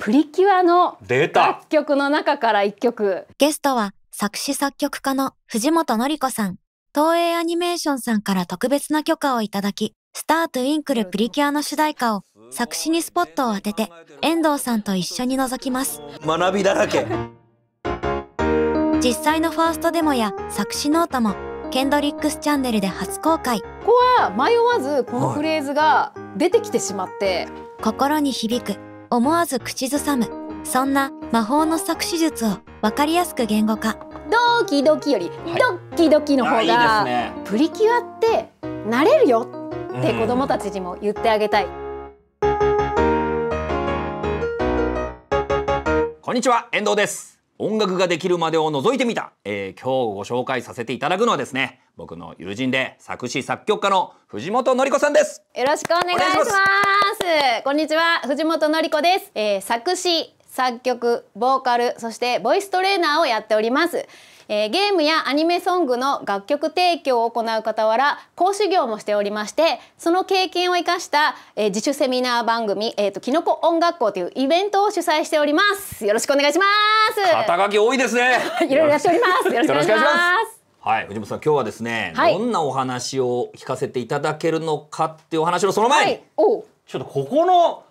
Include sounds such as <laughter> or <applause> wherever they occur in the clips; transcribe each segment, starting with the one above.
プリキュアの楽曲の中から一曲ゲストは作詞作曲家の藤本典子さん東映アニメーションさんから特別な許可をいただきスタートゥインクルプリキュアの主題歌を作詞にスポットを当てて遠藤さんと一緒に覗きます学びだらけ実際のファーストデモや作詞ノートもケンドリックスチャンネルで初公開ここは迷わずこのフレーズが出てきてしまって、はい、心に響く思わず口ずさむそんな魔法の作詞術を分かりやすく言語化ドキドキよりドキドキの方が、はいね、プリキュアってなれるよって子供たちにも言ってあげたい、こんにちは遠藤です音楽ができるまでを覗いてみた、えー、今日ご紹介させていただくのはですね僕の友人で作詞作曲家の藤本典子さんですよろしくお願いしますこんにちは藤本典子です、えー、作詞作曲ボーカルそしてボイストレーナーをやっておりますえー、ゲームやアニメソングの楽曲提供を行う傍ら講師業もしておりましてその経験を生かした、えー、自主セミナー番組「えーと、とキノコ音楽校」というイベントを主催しておりますよろしくお願いします肩書き多いですね <laughs> いろいろやっておりますよろしくお願いしますはい、藤本さん、今日はですね、はい、どんなお話を聞かせていただけるのかっていうお話のその前に、はい、ちょっとここの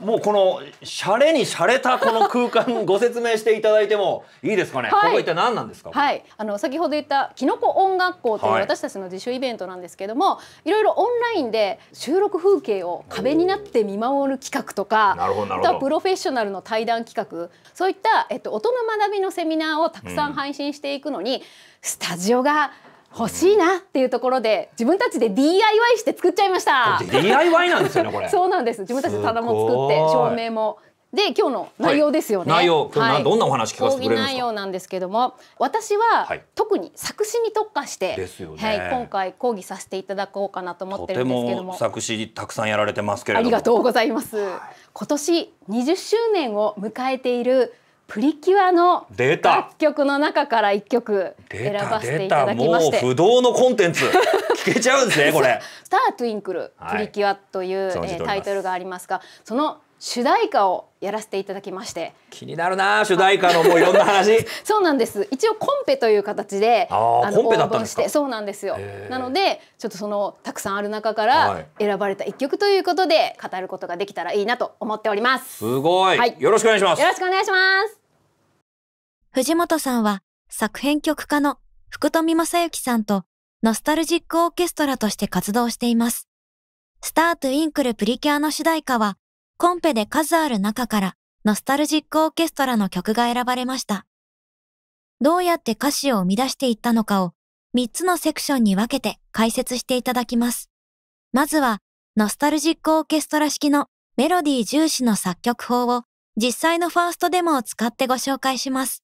もうこの洒落に洒落たこの空間ご説明していただいても <laughs> いいですかね、はい、ここ一体何なんですかはいあの先ほど言ったキノコ音楽校という私たちの自主イベントなんですけども、はい、いろいろオンラインで収録風景を壁になって見守る企画とかなるほど。プロフェッショナルの対談企画そういった、えっと、音の学びのセミナーをたくさん配信していくのに、うん、スタジオが欲しいなっていうところで自分たちで DIY して作っちゃいました DIY なんですよねこれ <laughs> そうなんです自分たちで棚も作って照明もで今日の内容ですよね、はい、内容今日、どんなお話聞かせてくれる内容なんですけども私は、特に作詞に特化して、ね、はい、今回講義させていただこうかなと思ってるんですけども作詞たくさんやられてますけれどもありがとうございます今年20周年を迎えているプリキュアの楽曲の中から一曲選ばせていただきまして不動のコンテンツ <laughs> 聞けちゃうんですねこれ「スター・トゥインクル、プリキュア」という、えい、タイトルがありますがその主題歌をやらせていただきまして気になるな主題歌のもういろんな話 <laughs> そうなんです一応コンペという形であのコンペだったんですかそうなんですよなのでちょっとそのたくさんある中から選ばれた一曲ということで語ることができたらいいなと思っておりますすごい、はい、よろしくお願いしますよろしくお願いします藤本さんは作編曲家の福富正幸さんとノスタルジックオーケストラとして活動しています。スタートインクルプリキュアの主題歌はコンペで数ある中からノスタルジックオーケストラの曲が選ばれました。どうやって歌詞を生み出していったのかを3つのセクションに分けて解説していただきます。まずは、ノスタルジックオーケストラ式のメロディー重視の作曲法を実際のファーストデモを使ってご紹介します。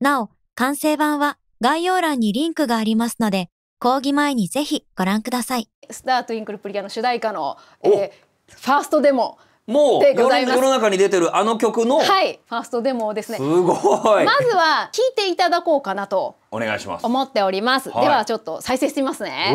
なお、完成版は概要欄にリンクがありますので、講義前にぜひご覧ください。スタートインクルプリアの主題歌の、えー、ファーストデモ。もう世の中に出てるあの曲のはいファーストデモですねすごいまずは聴いていただこうかなとお願いします思っております、はい、ではちょっと再生してみますね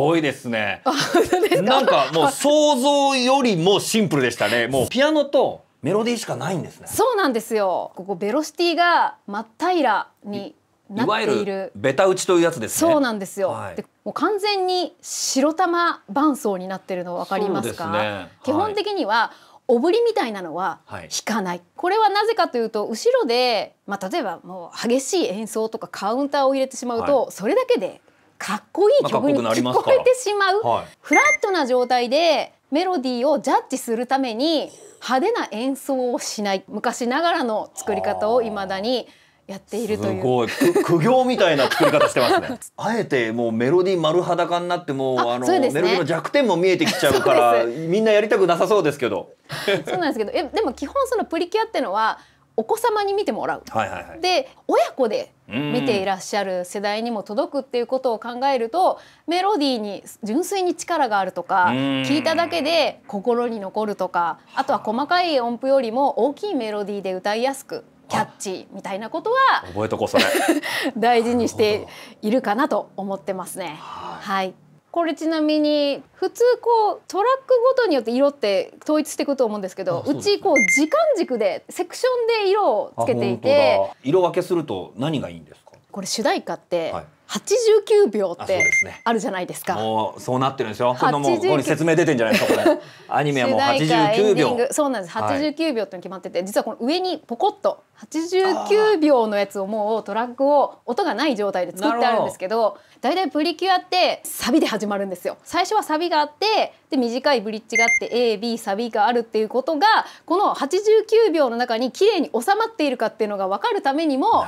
ごいですね。すなんかもう想像よりもシンプルでしたね。もうピアノとメロディーしかないんですね。そうなんですよ。ここベロシティが真っ平らになっている。いベタ打ちというやつですね。そうなんですよ。はい、でもう完全に白玉伴奏になってるのわかりますか。すねはい、基本的には。おぶりみたいなのは弾かない、はい、これはなぜかというと後ろで、まあ、例えばもう激しい演奏とかカウンターを入れてしまうと、それだけでかっこいい曲に聞こえてしまう、まあはい、フラットな状態でメロディーをジャッジするために派手な演奏をしない昔ながらの作り方をいまだにやっているというすごい苦行みたいな作り方してますね <laughs> あえてもうメロディー丸裸になってもうあの、ね、メロディーの弱点も見えてきちゃうからみんなやりたくなさそうですけど <laughs> そうなんですけどえでも基本そのプリキュアってのはお子様に見てもらう、はいはいはい、で親子で見ていらっしゃる世代にも届くっていうことを考えるとメロディーに純粋に力があるとか聞いただけで心に残るとかあとは細かい音符よりも大きいメロディーで歌いやすくキャッチみたいなことは覚えとこそれ <laughs> 大事にしているかなと思ってますね。はいこれちなみに普通こうトラックごとによって色って統一していくと思うんですけどうちこう時間軸でセクションで色をつけていて色分けすると何がいいんですかこれ主題歌って、はい89秒ってあるじゃないですか。うすね、もうそうなってるんですよ。このもうここに説明出てんじゃないですかこれ。アニメはもう89秒。そうなんです。89秒って決まってて、はい、実はこの上にポコッと89秒のやつをもうトラックを音がない状態で作ってあるんですけど、だいたいプリキュアってサビで始まるんですよ。最初はサビがあってで短いブリッジがあって AB サビがあるっていうことがこの89秒の中に綺麗に収まっているかっていうのが分かるためにも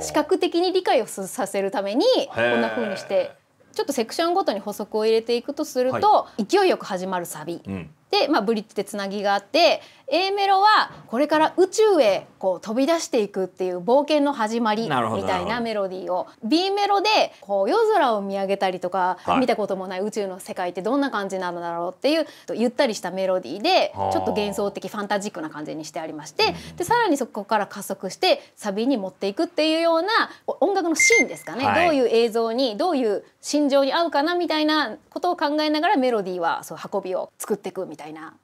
視覚的に理解をさせるためにこんなふうにしてちょっとセクションごとに補足を入れていくとすると、はい、勢いよく始まるサビ。うんで、まあ、ブリッジでつなぎがあって A メロはこれから宇宙へこう飛び出していくっていう冒険の始まりみたいなメロディーを B メロでこう夜空を見上げたりとか、はい、見たこともない宇宙の世界ってどんな感じなのだろうっていうゆったりしたメロディーでちょっと幻想的ファンタジックな感じにしてありましてでさらにそこから加速してサビに持っていくっていうような音楽のシーンですかね、はい、どういう映像にどういう心情に合うかなみたいなことを考えながらメロディーはそう運びを作っていくみたいな。たいな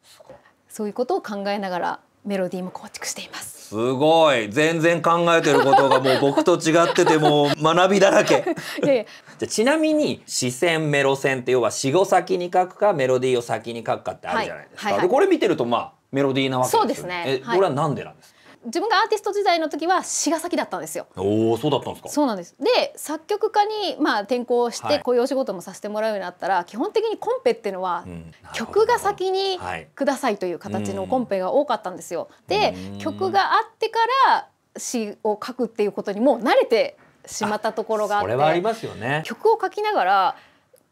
そういうことを考えながらメロディーも構築していますすごい全然考えてることがもう僕と違ってても <laughs> 学びだらけじゃちなみに視線メロ線って要は詞を先に書くかメロディーを先に書くかってあるじゃないですか、はいはいはい、でこれ見てるとまあメロディーなわけですよねそうですね、え、はい、これはなんでなんですか自分がアーティスト時代の時は詩が崎だったんですよ。おお、そうだったんですか。そうなんです。で、作曲家にまあ転校して、こういうお仕事もさせてもらうようになったら、基本的にコンペっていうのは、うん、曲が先にくださいという形のコンペが多かったんですよ。うん、で、曲があってから詩を書くっていうことにも慣れてしまったところがあって、ありますよね。曲を書きながら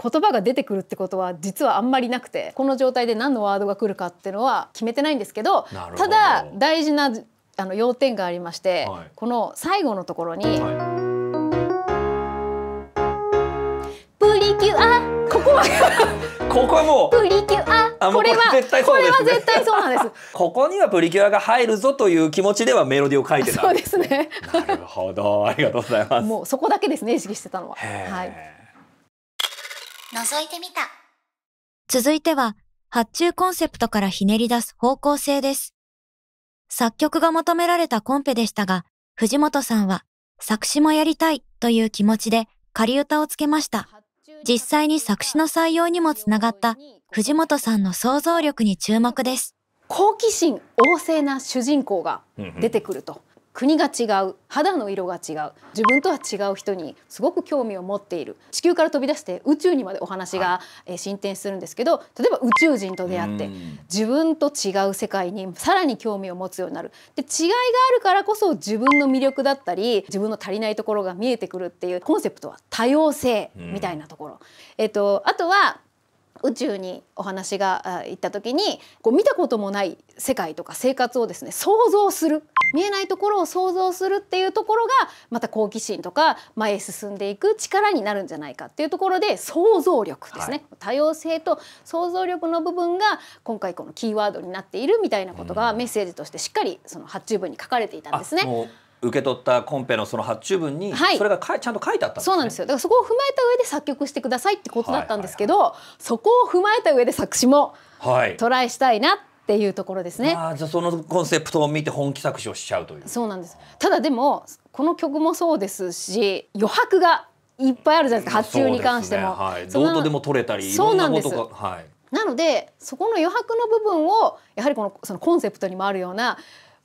言葉が出てくるってことは実はあんまりなくてこの状態で何のワードが来るかっていうのは決めてないんですけどただ大事なあの要点がありまして、はい、この最後のところに、はい、プリキュアここは <laughs> ここはもうプリキュアこれは絶対そうです、ね、これは絶対そうなんです <laughs> ここにはプリキュアが入るぞという気持ちではメロディーを書いてた、そうですねなるほどありがとうございますもうそこだけですね意識してたのははい覗いてみた続いては発注コンセプトからひねり出す方向性です作曲が求められたコンペでしたが、藤本さんは作詞もやりたいという気持ちで仮歌をつけました。実際に作詞の採用にもつながった藤本さんの想像力に注目です。好奇心旺盛な主人公が出てくると国が違う肌の色が違う自分とは違う人にすごく興味を持っている地球から飛び出して宇宙にまでお話が、え進展するんですけど例えば宇宙人と出会って自分と違う世界にさらに興味を持つようになるで違いがあるからこそ自分の魅力だったり自分の足りないところが見えてくるっていうコンセプトは多様性みたいなところ、えっと、あとは宇宙にお話が行った時にこう見たこともない世界とか生活をですね想像する見えないところを想像するっていうところがまた好奇心とか前へ進んでいく力になるんじゃないかっていうところで想像力ですね、はい、多様性と想像力の部分が今回このキーワードになっているみたいなことがメッセージとしてしっかりその発注文に書かれていたんですね。受け取ったコンペのその発注文に、それがかちゃんと書いてあった、ねはい、そうなんですよだからそこを踏まえた上で作曲してくださいってことだったんですけど、そこを踏まえた上で作詞もトライしたいなっていうところですね、はい、じゃあそのコンセプトを見て本気作詞をしちゃうというそうなんですただでもこの曲もそうですし余白がいっぱいあるじゃないですか発注に関しても、ねはい、どうとでも取れたりいろんなことがはいなのでそこの余白の部分をやはりこのそのコンセプトにもあるような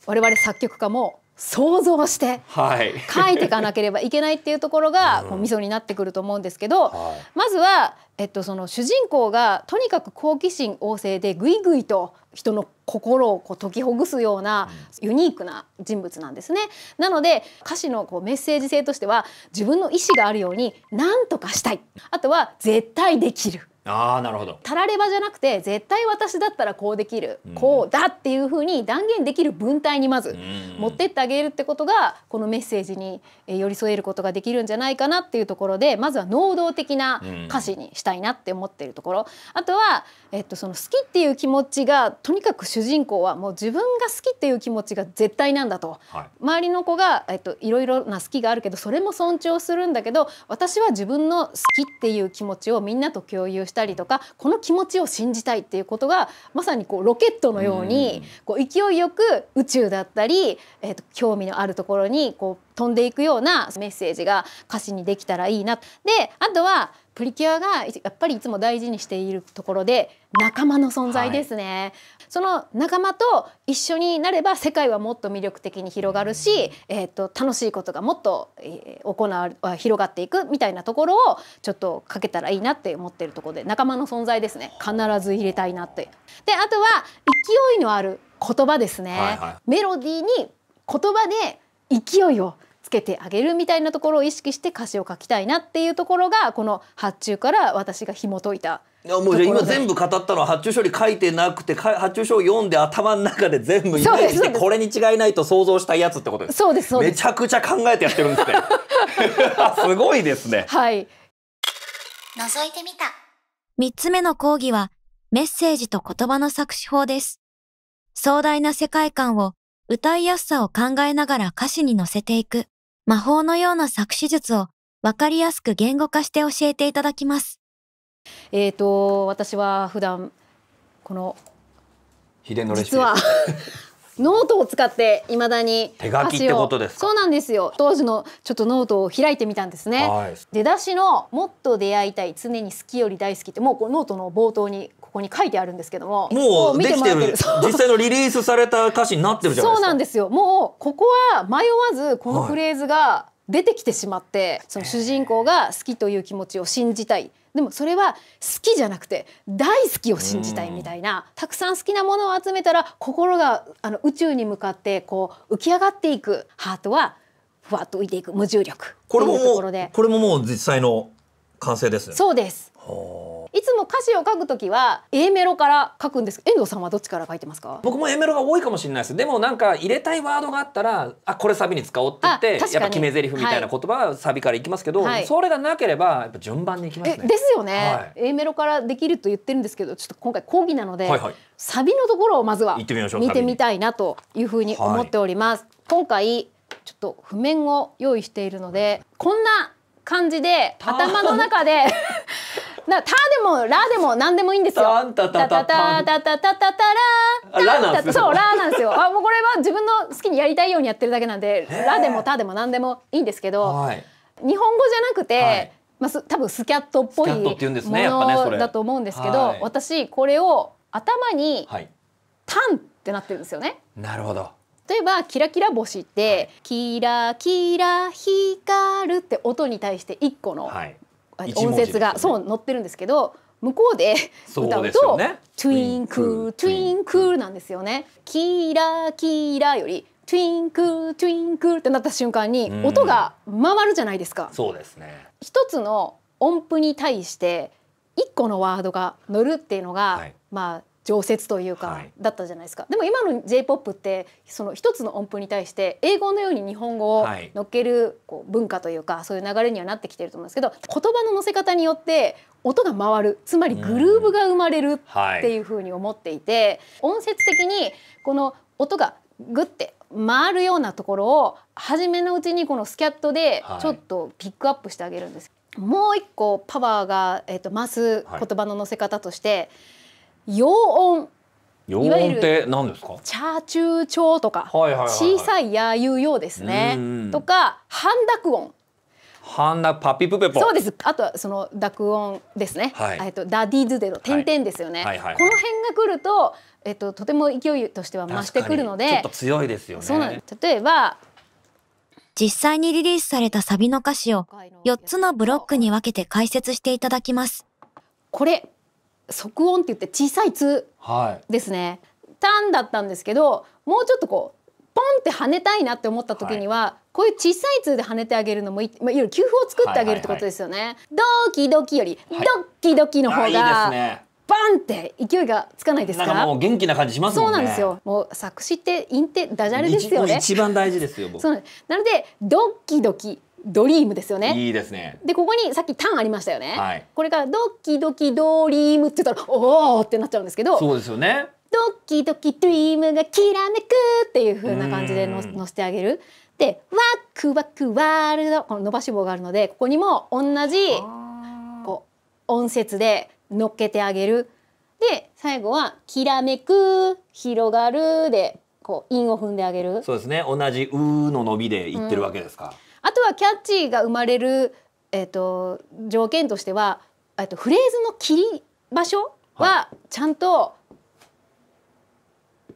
我々作曲家も想像して、い、書いていかなければいけないっていうところが、こうミソになってくると思うんですけど、うんはい、まずは、えっと、その主人公がとにかく好奇心旺盛でぐいぐいと人の心をこう解きほぐすようなユニークな人物なんですね。なので歌詞のこうメッセージ性としては自分の意思があるように何とかしたいあとは絶対できるあなるほどたらればじゃなくて絶対私だったらこうできる、うん、こうだっていうふうに断言できる文体にまず持ってってあげるってことがこのメッセージに寄り添えることができるんじゃないかなっていうところでまずは能動的な歌詞にしたいなって思ってるところ、あとは、えっと、その好きっていう気持ちがとにかく主人公はもう自分が好きっていう気持ちが絶対なんだと、はい、周りの子が、えっと、いろいろな好きがあるけどそれも尊重するんだけど私は自分の好きっていう気持ちをみんなと共有してしたりとかこの気持ちを信じたいっていうことがまさにこうロケットのようにこう勢いよく宇宙だったり、えー、と興味のあるところにこう飛んでいくようなメッセージが歌詞にできたらいいな。であとはプリキュアがやっぱりいつも大事にしているところで仲間の存在ですね、はい、その仲間と一緒になれば世界はもっと魅力的に広がるし、えーと、楽しいことがもっと、えー、行わ広がっていくみたいなところをちょっとかけたらいいなって思ってるところで仲間の存在ですね必ず入れたいなってであとは勢いのある言葉ですね、はいはい、メロディーに言葉で勢いをつけてあげるみたいなところを意識して歌詞を書きたいなっていうところがこの発注から私が紐解いたいやもうじゃ今全部語ったのは発注書に書いてなくて発注書を読んで頭の中で全部イメージしてこれに違いないと想像したやつってことですそうですそうですめちゃくちゃ考えてやってるんですね <laughs> すごいですねはい覗いてみた3つ目の講義はメッセージと言葉の作詞法です壮大な世界観を歌いやすさを考えながら歌詞に乗せていく魔法のような作詞術をわかりやすく言語化して教えていただきます。えーと私は普段このの実は <laughs> ノートを使っていまだに手書きってことですそうなんですよ当時のちょっとノートを開いてみたんですね、はい、出だしの「もっと出会いたい常に好きより大好き」ってもうこうノートの冒頭にここに書いてあるんですけどももうできてる <laughs> 実際のリリースされた歌詞になってるじゃないですかそうなんですよもうここは迷わずこのフレーズが出てきてしまって、はい、その主人公が好きという気持ちを信じたいでもそれは好きじゃなくて大好きを信じたいみたいなたくさん好きなものを集めたら心があの宇宙に向かってこう浮き上がっていくハートはふわっと浮いていく無重力これももこれももう実際の完成です、ね、そうですいつも歌詞を書くときは A メロから書くんです遠藤さんはどっちから書いてますか僕も A メロが多いかもしれないですでもなんか入れたいワードがあったらあこれサビに使おうって言ってやっぱ決め台詞みたいな言葉はサビからいきますけど、はい、それがなければやっぱ順番にいきますねですよね、はい、A メロからできると言ってるんですけどちょっと今回講義なので、はいはい、サビのところをまずは見てみたいなというふうに思っております、はい、今回ちょっと譜面を用意しているのでこんな感じで頭の中で <laughs> なたでもらでもなんでもいいんですよ。たんたたたたたたたたら。そうらなんですよ。あもうこれは自分の好きにやりたいようにやってるだけなんでらでもたでもなんでもいいんですけど、日本語じゃなくて。まあ、多分スキャットっぽいものだと思うんですけど、私これを頭に「たんってなってるんですよね。なるほど例えば「キラキラ星」って「キラキラ光る」って音に対して一個の音節が、そう載ってるんですけど向こうで歌うとう、ね、トゥインクトゥインクルなんですよね。キーラキーラよりトゥインクトゥインクってなった瞬間に音が回るじゃないですか。うそうですね一つの音符に対して一個のワードが乗るっていうのが、はい、まあ常設というか、だったじゃないですかでも今の j p o p ってその一つの音符に対して英語のように日本語を乗っけるこう文化というか、そういう流れにはなってきてると思うんですけど言葉の乗せ方によって音が回るつまりグルーブが生まれるっていうふうに思っていて、はい、音節的にこの音がグッて回るようなところを初めのうちにこのスキャットでちょっとピックアップしてあげるんです。もう一個パワーが、えーと、増す言葉の乗せ方として、洋音音って何ですかチャーチュー調とか、ははいい小さいやいうようですねとか半濁音半濁パピプペポそうですあとはその濁音ですね、はい、えっとダディズデロ点々ですよね、はいはいはいはい、この辺が来るとえっととても勢いとしては増してくるのでちょっと強いですよねそうなんです例えば実際にリリースされたサビの歌詞を4つのブロックに分けて解説していただきますこれ即音って言って小さい「つ」ですね、たん」だったんですけどもうちょっとこうポンって跳ねたいなって思った時には、はい、こういう小さい「通で跳ねてあげるのもいまあ、いわゆる給付を作ってあげるってことですよね。はいはいはい、ドキドキより、ドキドキの方が、ね、バンって勢いがつかないですかもう元気な感じします、ね、そうなんですよもう作詞ってインテダジャレですよね一番大事ですよそうなのでドキドキドリームですよね。いいですね。でここにさっきターンありましたよね。はい、これからドキドキドリームって言ったらおおってなっちゃうんですけど。そうですよね。ドキドキドリームがきらめくっていう風な感じでののせてあげる。でワクワクワールドこの伸ばし棒があるのでここにも同じこう音節で乗っけてあげる。で最後はきらめく広がるでこう韻を踏んであげる。そうですね。同じうの伸びで言ってるわけですか。うんあとはキャッチーが生まれる、えーと、条件としてはえとフレーズの切り場所はちゃんと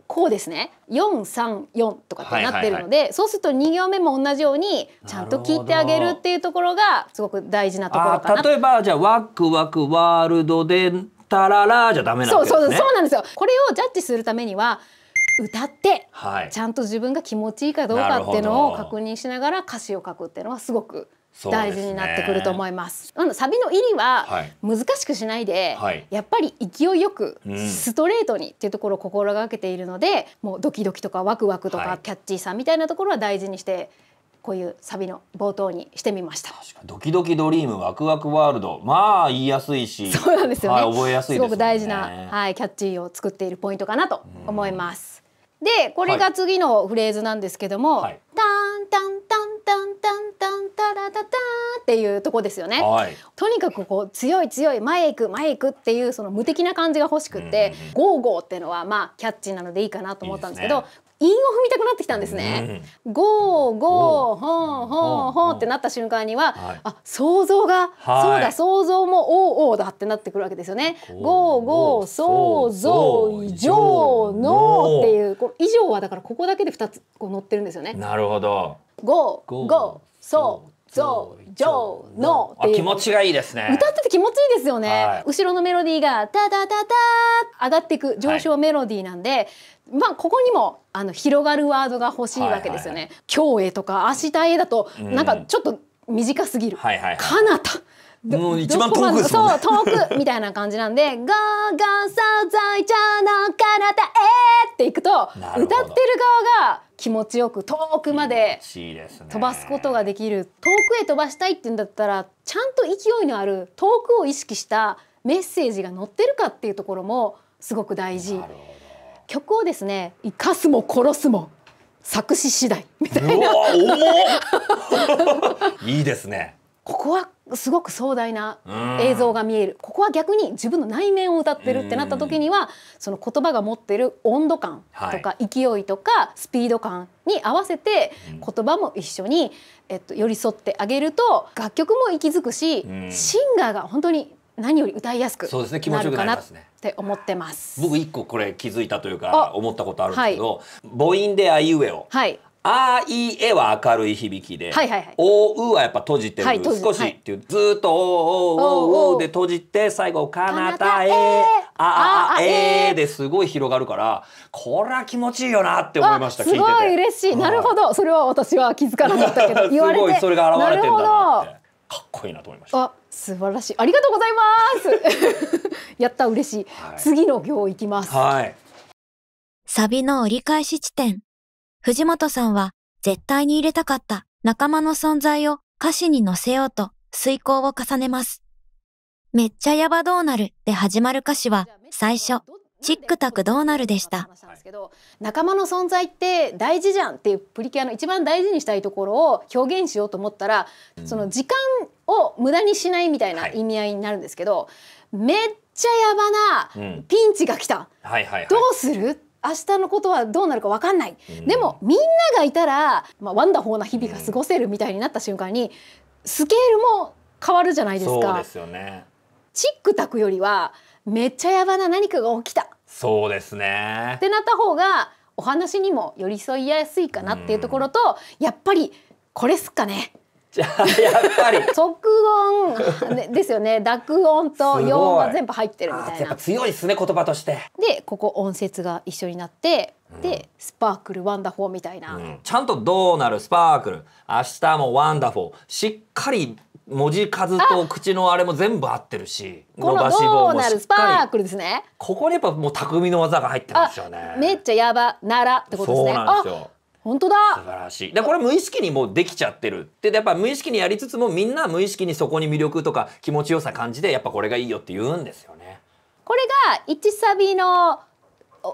こうですね434とかってなってるので、そうすると2行目も同じようにちゃんと切ってあげるっていうところがすごく大事なところかな。例えばじゃあワクワクワールドでタララじゃダメなんですね。そうそうそうなんですよ。これをジャッジするためには歌って、はい、ちゃんと自分が気持ちいいかどうかっていうのを確認しながら歌詞を書くっていうのはすごく大事になってくると思います。すね、サビの入りは難しくしないで、はい、やっぱり勢いよくストレートにっていうところを心がけているので、うん、もうドキドキとかワクワクとかキャッチーさみたいなところは大事にしてこういうサビの冒頭にしてみました。ドキドキドリームワクワクワールドまあ言いやすいし、そうなんですよね。はい、覚えやすい、ね、すごく大事なはいキャッチーを作っているポイントかなと思います。でこれが次のフレーズなんですけども「はい、タンタンタンタンタンタンタラタタ」ン」っていうとこですよね。はい、とにかくこう強い強い前へ行く前へ行くっていうその無敵な感じが欲しくて「ゴーゴー」っていうのはまあキャッチなのでいいかなと思ったんですけど韻を踏みたくなってきたんですね。ゴーゴーほんほんほんってなった瞬間には、はい、あ想像が、はい、そうだ想像もおうおうだってなってくるわけですよね。ゴーゴー想像以上のっていうこ以上はだからここだけで二つこう乗ってるんですよね。なるほど。ゴーゴーそうぞうぞうの気持ちがいいですね歌ってて気持ちいいですよね、はい、後ろのメロディーがタタタタ上がっていく上昇メロディーなんで、はいまあここにもあの広がるワードが欲しいわけですよね。今日へとか明日へだとなんかちょっと短すぎる。はいはい、はい、かなたもう一番遠くですもんね。そう遠くみたいな感じなんで「ゴーゴーサザイちゃんの彼方へ」っていくと歌ってる側が気持ちよく遠くまで飛ばすことができる遠くへ飛ばしたいっていうんだったらちゃんと勢いのある遠くを意識したメッセージが載ってるかっていうところもすごく大事。曲をですね生かすも殺すも作詞次第みたいな。<laughs> いいですね。ここはすごく壮大な映像が見える、うん、ここは逆に自分の内面を歌ってるってなった時には、その言葉が持ってる温度感とか勢いとかスピード感に合わせて言葉も一緒に、えっと、寄り添ってあげると楽曲も息づくし、うん、シンガーが本当に何より歌いやすくなるかなって思ってます。ます僕一個これ気づいたというか思ったことあるんですけど、はい、母音であいうえを、はい、あいえは明るい響きで、おうはやっぱ閉じてる、は少しっていう、ずっとおうおうおうで閉じて最後かなたえああえー、ですごい広がるからこれは気持ちいいよなって思いましたすごい嬉しい、なるほどそれは私は気づかなかったけど言われてすごいそれが現れてんだなってかっこいいなと思いました。素晴らしいありがとうございます <laughs> やった嬉しい、次の行いきます、サビの折り返し地点藤本さんは絶対に入れたかった仲間の存在を歌詞に乗せようと遂行を重ねます。めっちゃヤバどうなるで始まる歌詞は最初、チックタクどうなるでした、仲間の存在って大事じゃんっていうプリキュアの一番大事にしたいところを表現しようと思ったら、その時間を無駄にしないみたいな意味合いになるんですけど、めっちゃヤバな、ピンチが来た、どうする明日のことはどうなるか分かんない、うん、でもみんながいたら、まあ、ワンダフォーな日々が過ごせるみたいになった瞬間にスケールも変わるじゃないですか。そう、ね、チックタクよりはめっちゃやばな何かが起きたそうですねってなった方がお話にも寄り添いやすいかなっていうところと、やっぱりこれっすかねじゃあやっぱり <laughs> 即音ですよね濁音と陽音が全部入ってるみたいな強いですね言葉としてでここ音節が一緒になってで、うん、スパークルワンダフォーみたいな、うん、ちゃんとどうなるスパークル明日もワンダフォーしっかり文字数と口のあれも全部合ってるし伸ばし棒もしっかりですねここにやっぱもう匠の技が入ってるんですよねめっちゃやばならってことですねそうなんですよ本当だ素晴らしいでこれ無意識にもうできちゃってるでやっぱ無意識にやりつつもみんな無意識にそこに魅力とか気持ちよさ感じでやっぱこれがいいよって言うんですよねこれが1サビの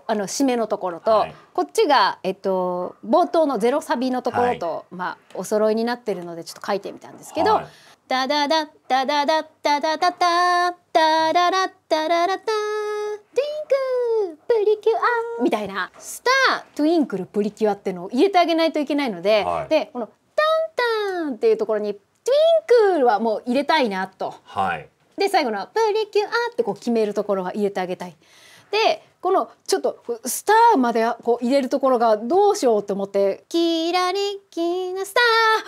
あの締めのところと、はい、こっちが、えっと、冒頭のゼロサビのところと、はい、まあ、お揃いになってるのでちょっと書いてみたんですけど「ダダダダダダダダダダダダラダラダラダディンクプリキュア」みたいなスタートゥインクルプリキュアってのを入れてあげないといけないので、はい、でこのタンタンっていうところにトゥインクルはもう入れたいなと、はい、で最後のプリキュアってこう決めるところは入れてあげたい。でこのちょっとスターまでこう入れるところがどうしようと思って「キラリキなスタ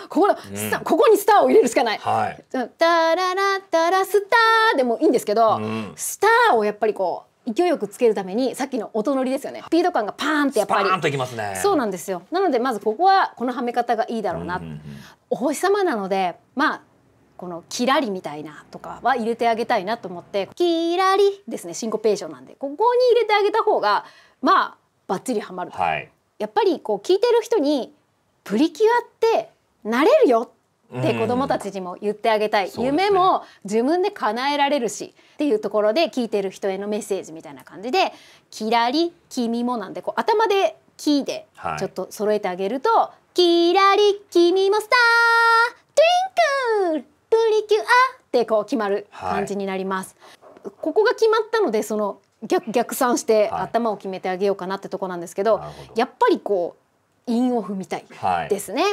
ー」ここの、うん、スターここにスターを入れるしかない「はい、タララタラスター」でもいいんですけど、うん、スターをやっぱりこう勢いよくつけるためにさっきの音乗りですよねスピード感がパーンってやっぱり、ね、そうなんですよなのでまずここはこのはめ方がいいだろうな、うんうんうん、お星様なのでまあこの「キラリ」みたいなとかは入れてあげたいなと思って「キラリ」ですねシンコペーションなんでここに入れてあげた方がまあバッチリハマる、はい、やっぱりこう聞いてる人に「プリキュアってなれるよ」って子どもたちにも言ってあげたい、夢も自分で叶えられるしっていうところで聞いてる人へのメッセージみたいな感じで「キラリ君も」なんでこう頭で「キ」でちょっと揃えてあげると「はい、きらり君もスタートゥインクルプリキュア」ってこう決まる感じになります。はい、ここが決まったのでその逆逆算して頭を決めてあげようかなってとこなんですけどはい、やっぱりこうインオフみたいですね。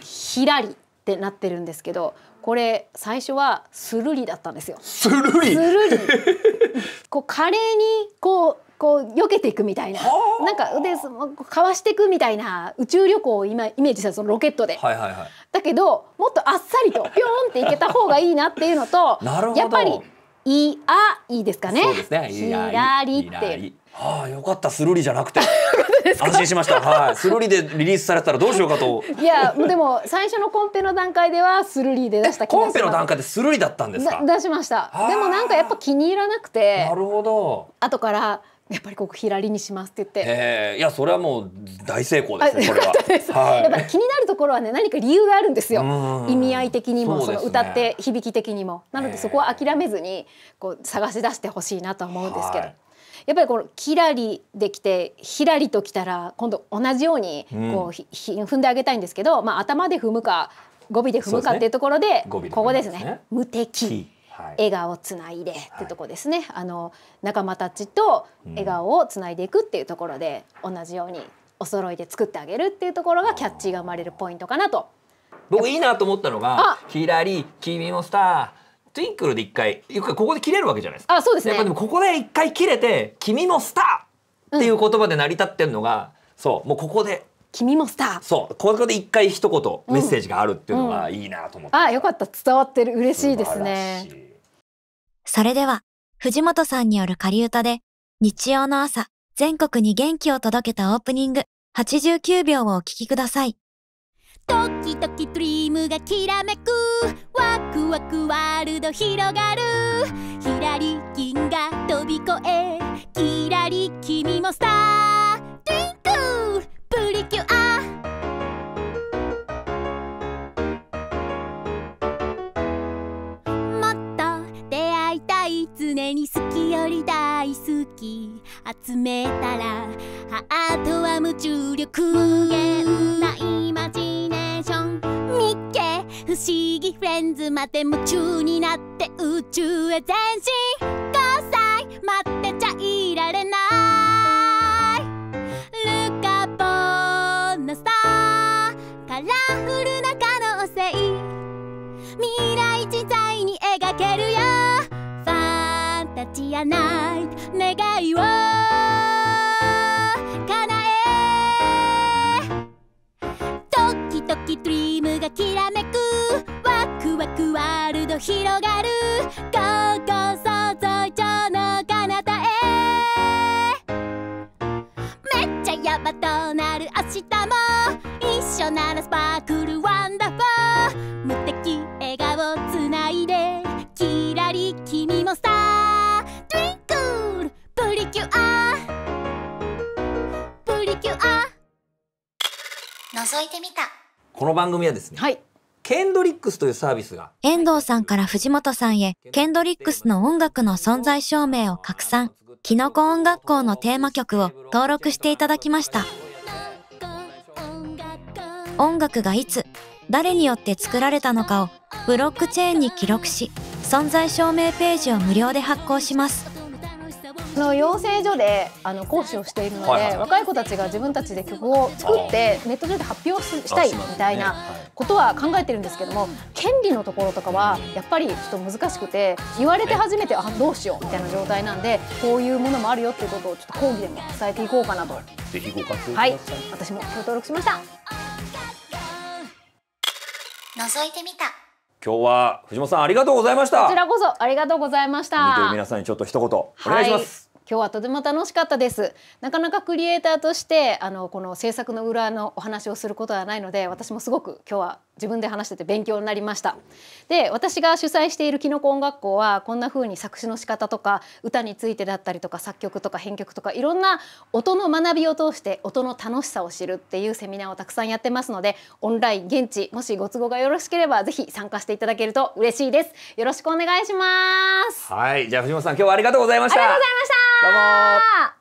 ひらりってなってるんですけどこれ最初はスルリだったんですよ。スルリ <laughs> こう華麗にこうこう避けていくみたいななんかでかわしていくみたいな宇宙旅行を今イメージしたそのロケットで、はいはいはい、だけどもっとあっさりとピョーンっていけた方がいいなっていうのとなるほど。やっぱり「いあい」いですかね「そねひらり」っていう。ああよかったスルリじゃなくて <laughs> です安心しました。はい。スルリでリリースされたらどうしようかと。いや、でも最初のコンペの段階ではスルリで出したコンペの段階でスルリだったんですか。出しました。でもなんかやっぱ気に入らなくて。なるほど。後からやっぱりここ左にしますって言って。ええいや、それはもう大成功ですね。これは。はい、やっぱり気になるところはね、何か理由があるんですよ。意味合い的にも、そ,、の歌って響き的にも、なので、そこは諦めずに、こう探し出してほしいなと思うんですけど。やっぱりこのキラリできてひらりときたら今度同じようにこう、ひ踏んであげたいんですけど、まあ、頭で踏むか語尾で踏むかっていうところで、ね、ここですね「無敵」はい、笑顔つないでってとこですね、はい、あの仲間たちと笑顔をつないでいくっていうところで、同じようにお揃いで作ってあげるっていうところがキャッチーが生まれるポイントかなと僕いいなと思ったのが「ひらり君もスター」トゥインクルで一回よくここで切れるわけじゃないですかあそうですねやっぱでもここで一回切れて「君もスター!」っていう言葉で成り立ってるのが、うん、そうもうここで君もスターそうここで一回一言メッセージがあるっていうのがいいなと思って、うんうん、あよかった伝わってる嬉しいですねそれでは藤本さんによる仮歌で日曜の朝全国に元気を届けたオープニング89秒をお聴きくださいドキドキドリームがきらめくワクワクワールド広がるひらりきんが飛び越えきらり君もさタートゥインクプリキュアい常に好きより大好き集めたらハートは無重力無限イマジネーション見っけ不思議フレンズまで夢中になって宇宙へ前進交際待ってちゃいられないがない願いを叶えドキドキドリームがきらめくワクワクワールド広がる Go Go 想像上の彼方へめっちゃヤバとなる明日も一緒ならスパイこの番組はですね、はい、ケンドリックスというサービスが遠藤さんから藤本さんへケンドリックスの音楽の存在証明を拡散キノコ音楽校のテーマ曲を登録していただきました音楽がいつ誰によって作られたのかをブロックチェーンに記録し存在証明ページを無料で発行しますあの養成所であの講師をしているので、はいはい、若い子たちが自分たちで曲を作ってネット上で発表したいみたいなことは考えてるんですけども、権利のところとかはやっぱりちょっと難しくて言われて初めてあどうしようみたいな状態なんでこういうものもあるよっていうことをちょっと講義でも伝えていこうかなと。ぜひご活用はい、私も登録しました。覗いてみた。今日は藤本さんありがとうございました。こちらこそありがとうございました。見てる皆さんにちょっと一言お願いします。はい今日はとても楽しかったですなかなかクリエイターとしてあのこの制作の裏のお話をすることはないので私もすごく今日は自分で話してて勉強になりましたで私が主催しているきのこ音楽校はこんな風に作詞の仕方とか歌についてだったりとか作曲とか編曲とかいろんな音の学びを通して音の楽しさを知るっていうセミナーをたくさんやってますのでオンライン現地もしご都合がよろしければぜひ参加していただけると嬉しいですよろしくお願いしますはいじゃあ藤本さん今日はありがとうございましたありがとうございましたどうも